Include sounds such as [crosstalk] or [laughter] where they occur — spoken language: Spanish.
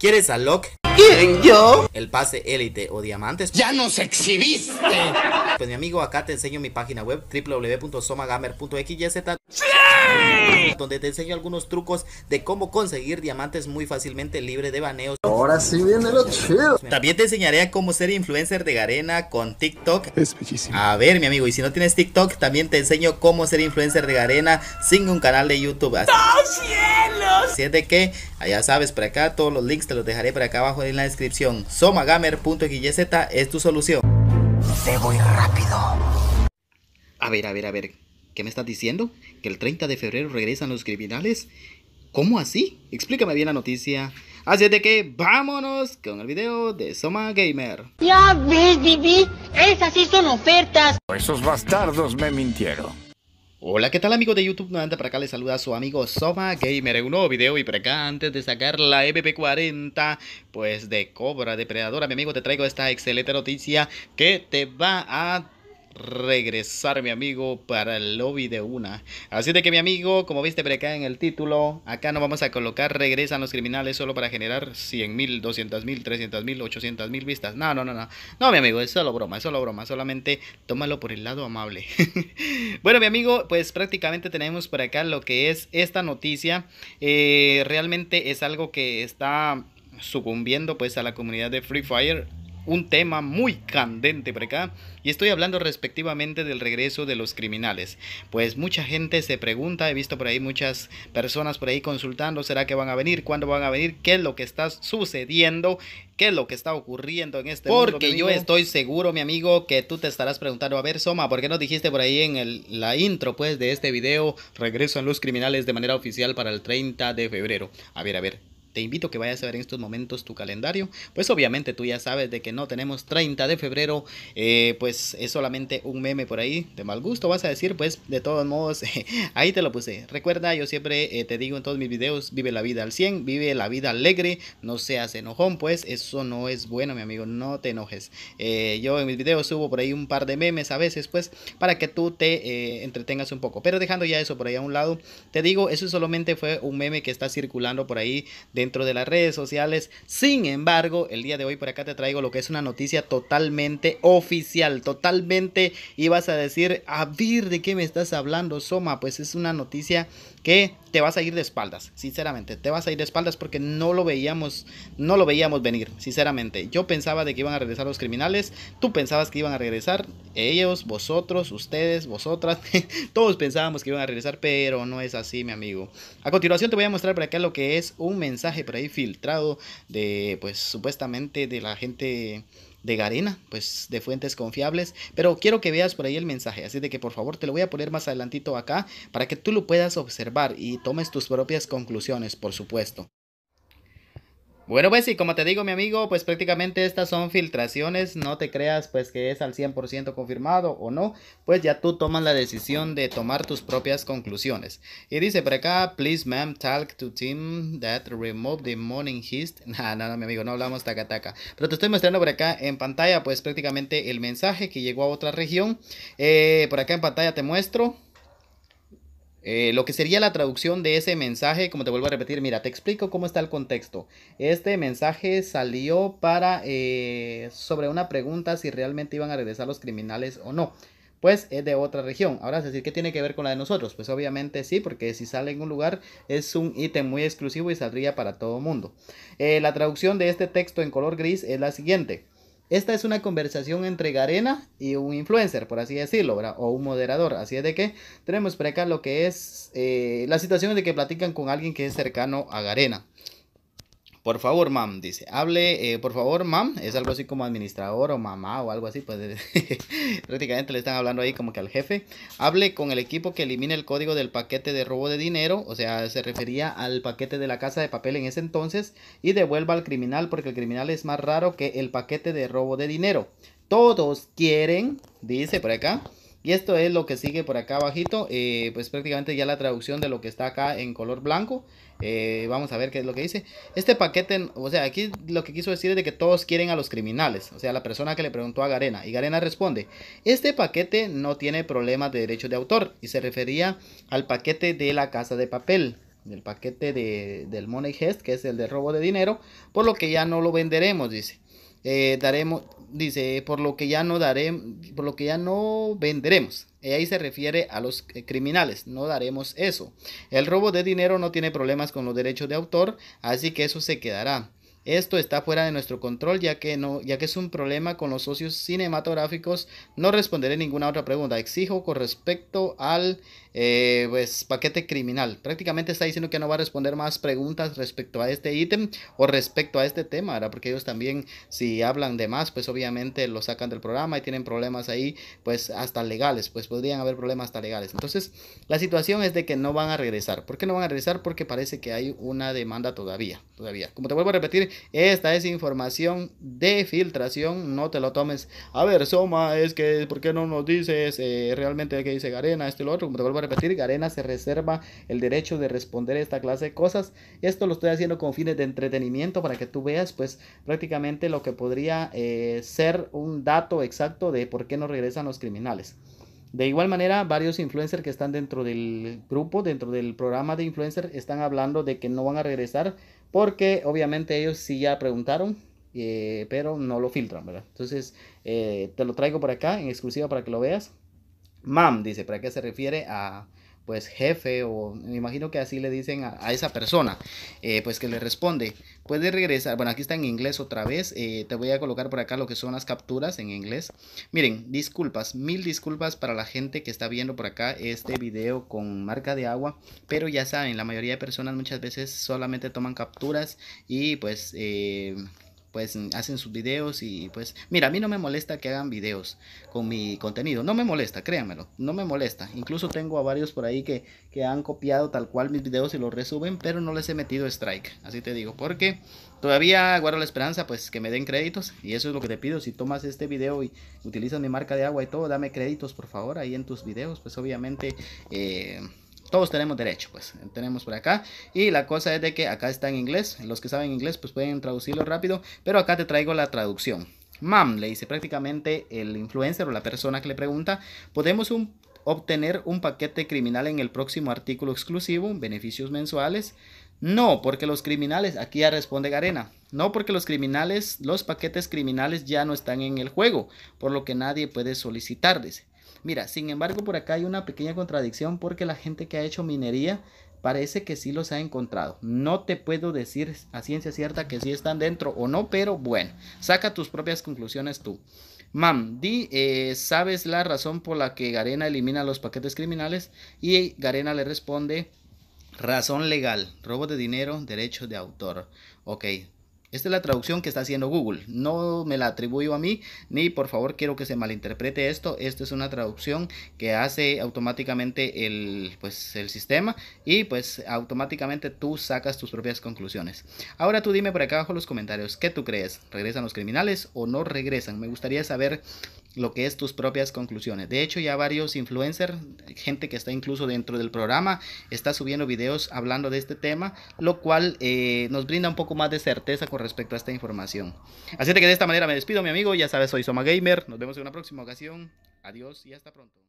¿Quieres a Locke? ¿Quieren yo? El pase élite o diamantes. ¡Ya nos exhibiste! Pues mi amigo, acá te enseño mi página web www.somagamer.xyz ¡Sí! Donde te enseño algunos trucos de cómo conseguir diamantes muy fácilmente libre de baneos. Ahora sí viene lo chido. Pues también te enseñaré cómo ser influencer de Garena con TikTok. Es bellísimo. A ver, mi amigo, y si no tienes TikTok, también te enseño cómo ser influencer de Garena sin un canal de YouTube. ¡No, Así es de que, allá sabes, por acá todos los links te los dejaré por acá abajo en la descripción. Somagamer.xyz es tu solución. Te voy rápido. A ver, a ver, a ver. ¿Qué me estás diciendo? ¿Que el 30 de febrero regresan los criminales? ¿Cómo así? Explícame bien la noticia. Así es de que vámonos con el video de Soma Gamer. Ya ves, Vivi, esas sí son ofertas. Esos bastardos me mintieron. Hola, ¿qué tal amigos de YouTube? Nuevamente para acá les saluda a su amigo Soma Gamer un nuevo video y por acá antes de sacar la mp 40 pues de Cobra Depredadora mi amigo te traigo esta excelente noticia que te va a regresar, mi amigo, para el lobby de una. Así de que, mi amigo, como viste por acá en el título, acá no vamos a colocar regresan los criminales solo para generar 100 mil, 200 mil, 300 mil, 800 mil vistas. No, no, no, no. No, mi amigo, es solo broma, es solo broma. Solamente tómalo por el lado amable. [laughs] bueno, mi amigo, pues prácticamente tenemos por acá lo que es esta noticia. Eh, realmente es algo que está sucumbiendo pues a la comunidad de Free Fire un tema muy candente por acá y estoy hablando respectivamente del regreso de los criminales. Pues mucha gente se pregunta, he visto por ahí muchas personas por ahí consultando, ¿será que van a venir? ¿Cuándo van a venir? ¿Qué es lo que está sucediendo? ¿Qué es lo que está ocurriendo en este Porque Porque yo estoy seguro, mi amigo, que tú te estarás preguntando, a ver, Soma, ¿por qué no dijiste por ahí en la intro pues de este video, Regreso en los criminales de manera oficial para el 30 de febrero? A ver, a ver, te invito a que vayas a ver en estos momentos tu calendario. Pues obviamente tú ya sabes de que no tenemos 30 de febrero. Eh, pues es solamente un meme por ahí de mal gusto. Vas a decir, pues de todos modos, [laughs] ahí te lo puse. Recuerda, yo siempre eh, te digo en todos mis videos, vive la vida al 100, vive la vida alegre. No seas enojón, pues eso no es bueno, mi amigo. No te enojes. Eh, yo en mis videos subo por ahí un par de memes a veces, pues para que tú te entretengas un poco. Pero dejando ya eso por ahí a un lado, te digo, eso solamente fue un meme que está circulando por ahí dentro de las redes sociales. Sin embargo, el día de hoy por acá te traigo lo que es una noticia totalmente oficial, totalmente, y vas a decir, a ver, ¿de qué me estás hablando, Soma? Pues es una noticia que te vas a ir de espaldas, sinceramente, te vas a ir de espaldas porque no lo veíamos, no lo veíamos venir, sinceramente. Yo pensaba de que iban a regresar los criminales, tú pensabas que iban a regresar ellos, vosotros, ustedes, vosotras, [laughs] todos pensábamos que iban a regresar, pero no es así, mi amigo. A continuación te voy a mostrar por acá lo que es un mensaje por ahí filtrado de, pues supuestamente de la gente de Garena, pues de fuentes confiables, pero quiero que veas por ahí el mensaje, así de que por favor te lo voy a poner más adelantito acá para que tú lo puedas observar y tomes tus propias conclusiones, por supuesto. Bueno, pues y como te digo, mi amigo, pues prácticamente estas son filtraciones, no te creas pues que es al 100% confirmado o no, pues ya tú tomas la decisión de tomar tus propias conclusiones. Y dice por acá, please ma'am talk to team that remove the morning hist. [laughs] Nah, no, no, mi amigo, no hablamos taca taca. Pero te estoy mostrando por acá en pantalla pues prácticamente el mensaje que llegó a otra región. Eh, por acá en pantalla te muestro eh, lo que sería la traducción de ese mensaje, como te vuelvo a repetir, mira, te explico cómo está el contexto. Este mensaje salió para eh, sobre una pregunta si realmente iban a regresar los criminales o no. Pues es de otra región. Ahora, es decir, ¿qué tiene que ver con la de nosotros? Pues obviamente sí, porque si sale en un lugar es un ítem muy exclusivo y saldría para todo mundo. Eh, la traducción de este texto en color gris es la siguiente. Esta es una conversación entre Garena y un influencer, por así decirlo, o un moderador. Así es de que tenemos por acá lo que es eh, la situación de que platican con alguien que es cercano a Garena. Por favor, mam, dice. Hable, eh, por favor, mam. Es algo así como administrador o mamá o algo así. Pues [laughs] prácticamente le están hablando ahí como que al jefe. Hable con el equipo que elimine el código del paquete de robo de dinero. O sea, se refería al paquete de la casa de papel en ese entonces. Y devuelva al criminal porque el criminal es más raro que el paquete de robo de dinero. Todos quieren, dice por acá. Y esto es lo que sigue por acá abajito, eh, pues prácticamente ya la traducción de lo que está acá en color blanco. Eh, vamos a ver qué es lo que dice. Este paquete, o sea, aquí lo que quiso decir es de que todos quieren a los criminales. O sea, la persona que le preguntó a Garena. Y Garena responde, este paquete no tiene problemas de derecho de autor. Y se refería al paquete de la casa de papel del paquete de, del Money Heist, que es el de robo de dinero, por lo que ya no lo venderemos, dice. Eh, daremos, dice, por lo que ya no daremos, por lo que ya no venderemos. Y eh, ahí se refiere a los eh, criminales, no daremos eso. El robo de dinero no tiene problemas con los derechos de autor, así que eso se quedará. Esto está fuera de nuestro control, ya que, no, ya que es un problema con los socios cinematográficos. No responderé ninguna otra pregunta. Exijo con respecto al eh, pues, paquete criminal. Prácticamente está diciendo que no va a responder más preguntas respecto a este ítem o respecto a este tema, Porque ellos también, si hablan de más, pues obviamente lo sacan del programa y tienen problemas ahí, pues hasta legales, pues podrían haber problemas hasta legales. Entonces, la situación es de que no van a regresar. ¿Por qué no van a regresar? Porque parece que hay una demanda todavía, todavía. Como te vuelvo a repetir, esta es información de filtración, no te lo tomes. A ver, Soma, es que, ¿por qué no nos dices eh, realmente qué dice Garena, este lo otro? Como te vuelvo a repetir que se reserva el derecho de responder esta clase de cosas. Esto lo estoy haciendo con fines de entretenimiento para que tú veas pues prácticamente lo que podría eh, ser un dato exacto de por qué no regresan los criminales. De igual manera, varios influencers que están dentro del grupo, dentro del programa de influencers, están hablando de que no van a regresar porque obviamente ellos sí ya preguntaron, eh, pero no lo filtran, ¿verdad? Entonces, eh, te lo traigo por acá en exclusiva para que lo veas. Mam, dice, ¿para qué se refiere a pues jefe o me imagino que así le dicen a, esa persona, eh, pues que le responde, puede regresar, bueno aquí está en inglés otra vez, eh, te voy a colocar por acá lo que son las capturas en inglés, miren, disculpas, mil disculpas para la gente que está viendo por acá este video con marca de agua, pero ya saben, la mayoría de personas muchas veces solamente toman capturas y pues... Eh, pues mm, hacen sus videos y pues mira, a mí no me molesta que hagan videos con mi contenido, no me molesta, créanmelo, no me molesta. Incluso tengo a varios por ahí que, han copiado tal cual mis videos y los resumen pero no les he metido strike, así te digo, porque todavía guardo la esperanza pues que me den créditos y eso es lo que te pido, si tomas este video y utilizas mi marca de agua y todo, dame créditos por favor ahí en tus videos, pues obviamente... Eh, todos tenemos derecho, pues tenemos por acá. Y la cosa es de que acá está en inglés. Los que saben inglés, pues pueden traducirlo rápido. Pero acá te traigo la traducción. Mam, le dice prácticamente el influencer o la persona que le pregunta, ¿podemos obtener un paquete criminal en el próximo artículo exclusivo? Beneficios mensuales. No, porque los criminales, aquí ya responde Garena, no porque los criminales, los paquetes criminales ya no están en el juego, por lo que nadie puede solicitarles. Mira, sin embargo, por acá hay una pequeña contradicción porque la gente que ha hecho minería parece que sí los ha encontrado. No te puedo decir a ciencia cierta que sí están dentro o no, pero bueno, saca tus propias conclusiones tú. Mam, di, eh, ¿sabes la razón por la que Garena elimina los paquetes criminales? Y Garena le responde, razón legal, robo de dinero, derecho de autor. Ok, esta es la traducción que está haciendo Google. No me la atribuyo a mí, ni por favor quiero que se malinterprete esto. Esta es una traducción que hace automáticamente el, pues, el sistema y pues automáticamente tú sacas tus propias conclusiones. Ahora tú dime por acá abajo en los comentarios, ¿qué tú crees? ¿Regresan los criminales o no regresan? Me gustaría saber lo que es tus propias conclusiones. De hecho, ya varios influencers, gente que está incluso dentro del programa, está subiendo videos hablando de este tema, lo cual eh, nos brinda un poco más de certeza con respecto a esta información. Así que de esta manera me despido, mi amigo. Ya sabes, soy Soma Gamer. Nos vemos en una próxima ocasión. Adiós y hasta pronto.